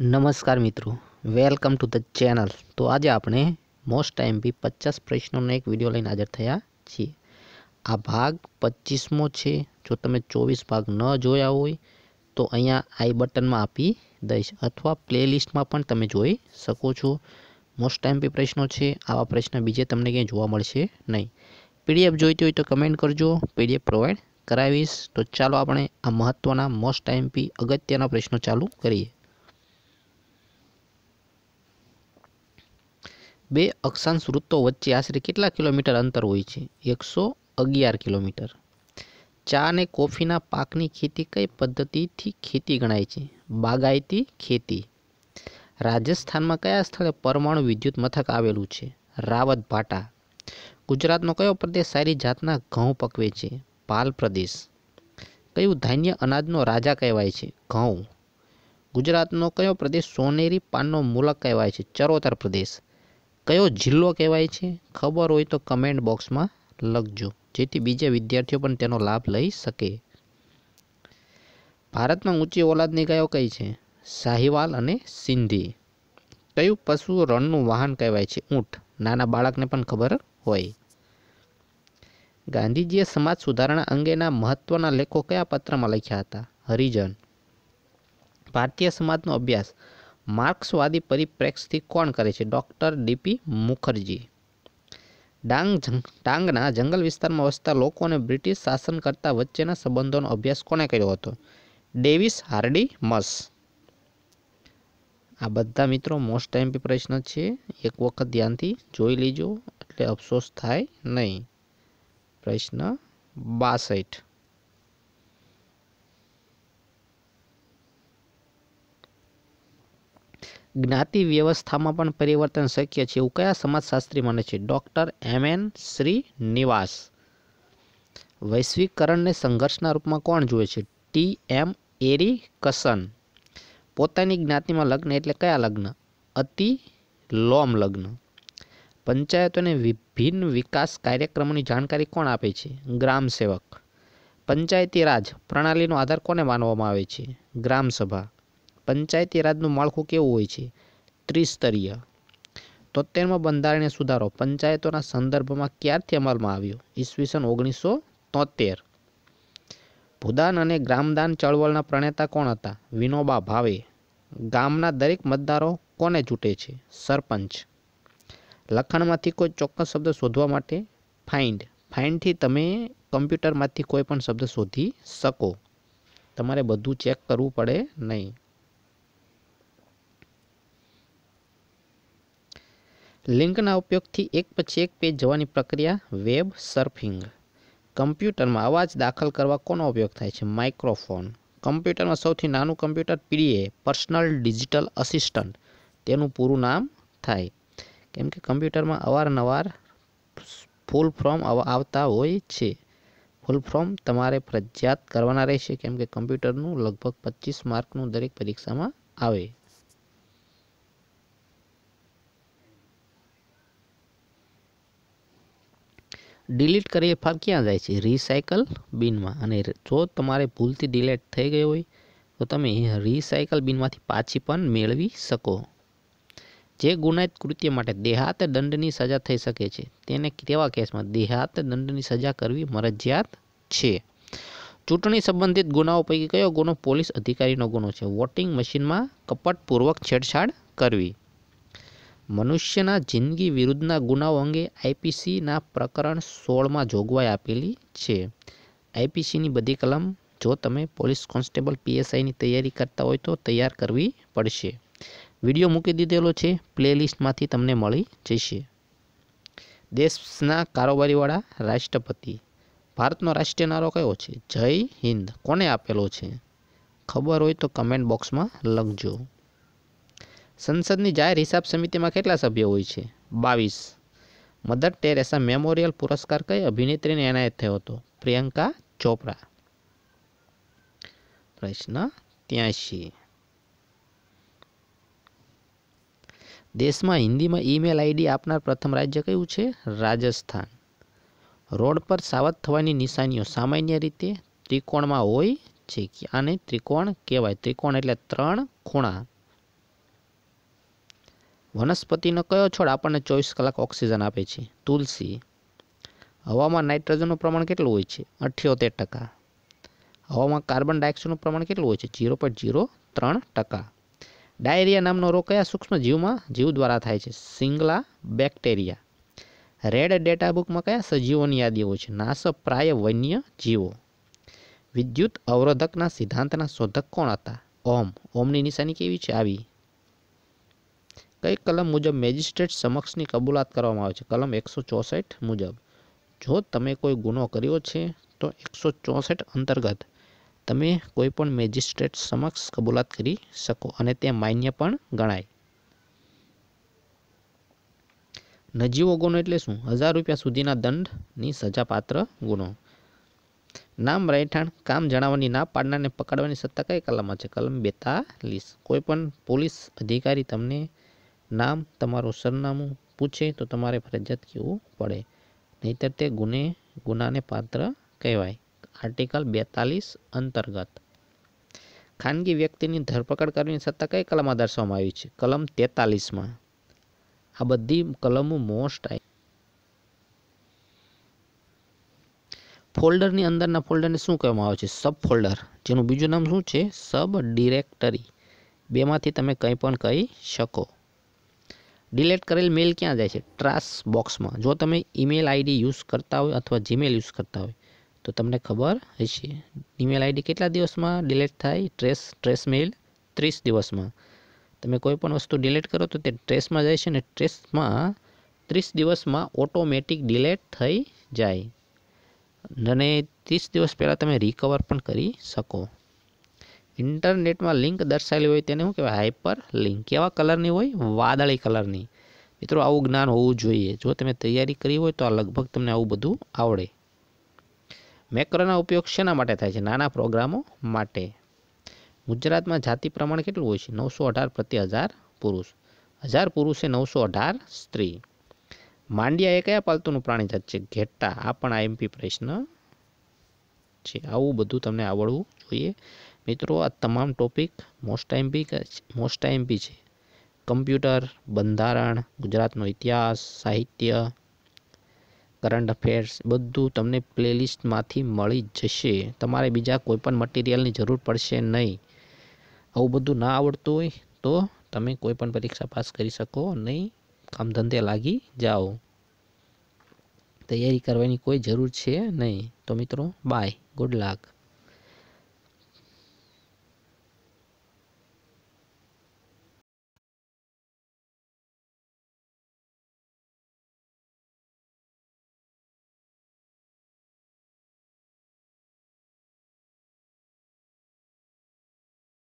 નમસ્કાર મિત્રો welcome to the channel તો આજે આપણે મોસ્ટ ટાઈમ બી પચાસ પ્રશ્નોનો એક વિડીયો લઈને હાજર થયા છીએ આ ભાગ પચીસમો છે જો તમે ચોવીસ ભાગ ન જોયા હોય તો અહીંયા આઈ બટનમાં આપી દઈશ અથવા પ્લેલિસ્ટમાં પણ તમે જોઈ શકો છો મોસ્ટ ટાઈમ બી પ્રશ્નો છે આવા પ્રશ્ન બીજે તમને ક્યાંય જોવા મળશે નહીં પીડીએફ જોઈતી હોય તો કમેન્ટ કરજો પીડીએફ પ્રોવાઈડ કરાવીશ તો ચાલો આપણે આ મહત્ત્વના મોસ્ટ ટાઈમ બી અગત્યના પ્રશ્નો ચાલુ કરીએ બે અક્ષાંશ વૃત્તો વચ્ચે આશરે કેટલા કિલોમીટર અંતર હોય છે એકસો અગિયાર કિલોમીટર ચા અને કોફીના પાકની ખેતી કઈ પદ્ધતિથી ખેતી ગણાય છે બાગાયતી ખેતી રાજસ્થાનમાં કયા સ્થળે પરમાણુ વિદ્યુત મથક આવેલું છે રાવત ભાટા ગુજરાતનો કયો પ્રદેશ સારી જાતના ઘઉં પકવે છે પાલ પ્રદેશ કયું ધાન્ય અનાજનો રાજા કહેવાય છે ઘઉં ગુજરાતનો કયો પ્રદેશ સોનેરી પાનનો મુલક કહેવાય છે ચરોતર પ્રદેશ કયો જિલ્લો કહેવાય છે ખબર હોય તો કમેન્ટ બોક્સમાં લખજો જેથી બીજા વિદ્યાર્થીઓ પણ તેનો લાભ લઈ શકે ભારતમાં ઊંચી ઓલાદની ગાયો કઈ છે સાહિવાલ અને સિંધી કયું પશુ રણનું વાહન કહેવાય છે ઊંટ નાના બાળકને પણ ખબર હોય ગાંધીજીએ સમાજ સુધારણા અંગેના મહત્વના લેખો કયા પત્રમાં લખ્યા હતા હરિજન ભારતીય સમાજનો અભ્યાસ માર્ક્સવાદી પરિપ્રેક્ષથી કોણ કરે છે ડૉક્ટર ડીપી મુખર્જી ડાંગ ડાંગના જંગલ વિસ્તારમાં વસતા લોકો અને બ્રિટિશ શાસનકર્તા વચ્ચેના સંબંધોનો અભ્યાસ કોણે કર્યો હતો ડેવિસ હાર્ડી મસ આ બધા મિત્રો મોસ્ટ ટાઈમ પ્રશ્ન છે એક વખત ધ્યાનથી જોઈ લીજો એટલે અફસોસ થાય નહીં પ્રશ્ન બાસઠ જ્ઞાતિ વ્યવસ્થામાં પણ પરિવર્તન શક્ય છે એવું કયા સમાજશાસ્ત્રી માને છે ડૉક્ટર એમ એન નિવાસ વૈશ્વિકરણને સંઘર્ષના રૂપમાં કોણ જુએ છે ટી એમ એરી કસન પોતાની જ્ઞાતિમાં લગ્ન એટલે કયા લગ્ન અતિ લોમ લગ્ન પંચાયતોને વિભિન્ન વિકાસ કાર્યક્રમોની જાણકારી કોણ આપે છે ગ્રામ સેવક પંચાયતી રાજ પ્રણાલીનો આધાર કોને માનવામાં આવે છે ગ્રામસભા પંચાયતી રાજનું માળખું કેવું હોય છે ત્રિસ્તરીય તોતેરમાં બંધારણીય સુધારો પંચાયતોના સંદર્ભમાં ક્યારથી અમલમાં આવ્યો ઈસવીસન ઓગણીસો તોતેર ભૂદાન અને ગ્રામદાન ચળવળના પ્રણેતા કોણ હતા વિનોબા ભાવે ગામના દરેક મતદારો કોને ચૂંટે છે સરપંચ લખાણમાંથી કોઈ ચોક્કસ શબ્દ શોધવા માટે ફાઇન્ડ ફાઇન્ડથી તમે કમ્પ્યુટરમાંથી કોઈ પણ શબ્દ શોધી શકો તમારે બધું ચેક કરવું પડે નહીં લિંકના ઉપયોગથી એક પછી એક પેજ જવાની પ્રક્રિયા વેબ સર્ફિંગ કમ્પ્યુટરમાં અવાજ દાખલ કરવા કોનો ઉપયોગ થાય છે માઇક્રોફોન કમ્પ્યુટરમાં સૌથી નાનું computer PDA personal digital assistant તેનું પૂરું નામ થાય કેમ કે કમ્પ્યુટરમાં અવારનવાર ફૂલ ફોર્મ આવતા હોય છે ફૂલ ફોર્મ તમારે ફરજિયાત કરવાના રહેશે કેમ કે કમ્પ્યુટરનું લગભગ પચીસ માર્કનું દરેક પરીક્ષામાં આવે ડિલીટ કરીએ ફાઇલ ક્યાં જાય છે રિસાયકલ બિનમાં અને જો તમારે ભૂલથી ડિલીટ થઈ ગઈ હોય તો તમે રિસાયકલ બિનમાંથી પાછી પણ મેળવી શકો જે ગુનાહિત કૃત્ય માટે દેહાત દંડની સજા થઈ શકે છે તેને કેવા કેસમાં દેહાત દંડની સજા કરવી મરજિયાત છે ચૂંટણી સંબંધિત ગુનાઓ પૈકી કયો ગુનો પોલીસ અધિકારીનો ગુનો છે વોટિંગ મશીનમાં કપટપૂર્વક છેડછાડ કરવી મનુષ્યના જિંદગી વિરુદ્ધના ગુનાઓ અંગે આઈપીસીના પ્રકરણ સોળમાં જોગવાઈ આપેલી છે આઈપીસીની બધી કલમ જો તમે પોલીસ કોન્સ્ટેબલ પીએસઆઈની તૈયારી કરતા હોય તો તૈયાર કરવી પડશે વિડીયો મૂકી દીધેલો છે પ્લેલિસ્ટમાંથી તમને મળી જશે દેશના કારોબારીવાળા રાષ્ટ્રપતિ ભારતનો રાષ્ટ્રીય નારો કયો છે જય હિન્દ કોને આપેલો છે ખબર હોય તો કમેન્ટ બોક્સમાં લખજો સંસદની જાહેર હિસાબ સમિતિમાં કેટલા સભ્યો હોય છે બાવીસ મધર ટેરેસા મેમોરિયલ પુરસ્કાર કઈ અભિનેત્રીને એનાયત થયો હતો પ્રિયંકા ચોપરા પ્રશ્ન ત્યાંશી દેશમાં હિન્દીમાં ઈમેલ આઈડી આપનાર પ્રથમ રાજ્ય કયું છે રાજસ્થાન રોડ પર સાવધ થવાની નિશાનીઓ સામાન્ય રીતે ત્રિકોણમાં હોય છે આને ત્રિકોણ કહેવાય ત્રિકોણ એટલે ત્રણ ખૂણા વનસ્પતિનો કયો છોડ આપણને ચોવીસ કલાક ઓક્સિજન આપે છે તુલસી હવામાં નાઇટ્રોજનનું પ્રમાણ કેટલું હોય છે અઠ્યોતેર ટકા હવામાં કાર્બન ડાયોક્સાઇડનું પ્રમાણ કેટલું હોય છે ઝીરો પોઈન્ટ ઝીરો ત્રણ ટકા ડાયરિયા નામનો રોગ કયા સૂક્ષ્મ જીવ દ્વારા થાય છે સિંગલા બેક્ટેરિયા રેડ ડેટા બુકમાં કયા સજીવોની યાદી હોય છે નાશપ્રાય વન્ય જીવો વિદ્યુત અવરોધકના સિદ્ધાંતના શોધક કોણ હતા ઓમ ઓમની નિશાની કેવી છે આવી કઈ કલમ મુજબ મેજિસ્ટ્રેટ સમક્ષની કબૂલાત કરવામાં આવે છે કલમ એકસો ચોસઠ મુજબ જો તમે કોઈ ગુનો કર્યો છે તો એકસો ચોસઠ અંતર્ગત તમે કોઈ પણ મેજિસ્ટ્રેટ સમક્ષ કબૂલાત કરી શકો અને તે માન્ય પણ ગણાય નજીવો ગુનો એટલે શું હજાર રૂપિયા સુધીના દંડની સજાપાત્ર ગુનો નામ રહેઠાણ કામ જણાવવાની ના પાડનારને પકડવાની સત્તા કઈ કલમમાં છે કલમ બેતાલીસ કોઈ પણ પોલીસ અધિકારી તમને નામ તમારું સરનામું પૂછે તો તમારે ફરજિયાત કહેવું પડે નહીંતર તે ગુને ગુનાને પાત્ર કહેવાય આર્ટિકલ બેતાલીસ અંતર્ગત ખાનગી વ્યક્તિની ધરપકડ કરવાની સત્તા કઈ કલમમાં દર્શાવવામાં આવી છે કલમ તેતાલીસમાં આ બધી કલમો મોસ્ટ આઈ ફોલ્ડરની અંદરના ફોલ્ડરને શું કહેવામાં આવે છે સબ ફોલ્ડર જેનું બીજું નામ શું છે સબ ડિરેક્ટરી બેમાંથી તમે કંઈ પણ કહી શકો ડિલેટ કરેલ મેલ ક્યાં જાય છે ટ્રાસ બોક્સમાં જો તમે ઈમેલ આઈડી યુઝ કરતા હોય અથવા જીમેલ યુઝ કરતા હોય તો તમને ખબર હશે ઈમેલ આઈડી કેટલા દિવસમાં ડિલેટ થાય ટ્રેસ ટ્રેસ મેલ ત્રીસ દિવસમાં તમે કોઈ પણ વસ્તુ ડિલેટ કરો તો તે ટ્રેસમાં જાય છે અને ટ્રેસમાં ત્રીસ દિવસમાં ઓટોમેટિક ડિલેટ થઈ જાય અને ત્રીસ દિવસ પહેલાં તમે રિકવર પણ કરી શકો ઇન્ટરનેટમાં લિંક દર્શાવેલી હોય તેને શું કહેવાય હાઇપર લિંક કેવા કલરની હોય વાદળી કલરની મિત્રો આવું જ્ઞાન હોવું જોઈએ જો તમે તૈયારી કરી હોય તો આ લગભગ તમને આવું બધું આવડે મેક્રોના ઉપયોગ શેના માટે થાય છે નાના પ્રોગ્રામો માટે ગુજરાતમાં જાતિ પ્રમાણ કેટલું હોય છે નવસો અઢાર પ્રતિ હજાર પુરુષ હજાર પુરુષે નવસો અઢાર સ્ત્રી માંડિયા એ કયા પાલતુનું પ્રાણી જાત છે ઘેટા આ પણ આઈએમપી પ્રશ્ન છે આવું બધું તમને આવડવું જોઈએ મિત્રો આ તમામ topic most time be most time છે કમ્પ્યુટર બંધારણ ગુજરાતનો ઇતિહાસ સાહિત્ય કરંટ અફેર્સ બધું તમને પ્લેલિસ્ટમાંથી મળી જશે તમારે બીજા કોઈપણ મટીરિયલની જરૂર પડશે નહીં આવું બધું ના આવડતું હોય તો તમે કોઈપણ પરીક્ષા પાસ કરી શકો નહીં કામ ધંધે લાગી જાઓ તૈયારી કરવાની કોઈ જરૂર છે નહીં તો મિત્રો બાય ગુડ લક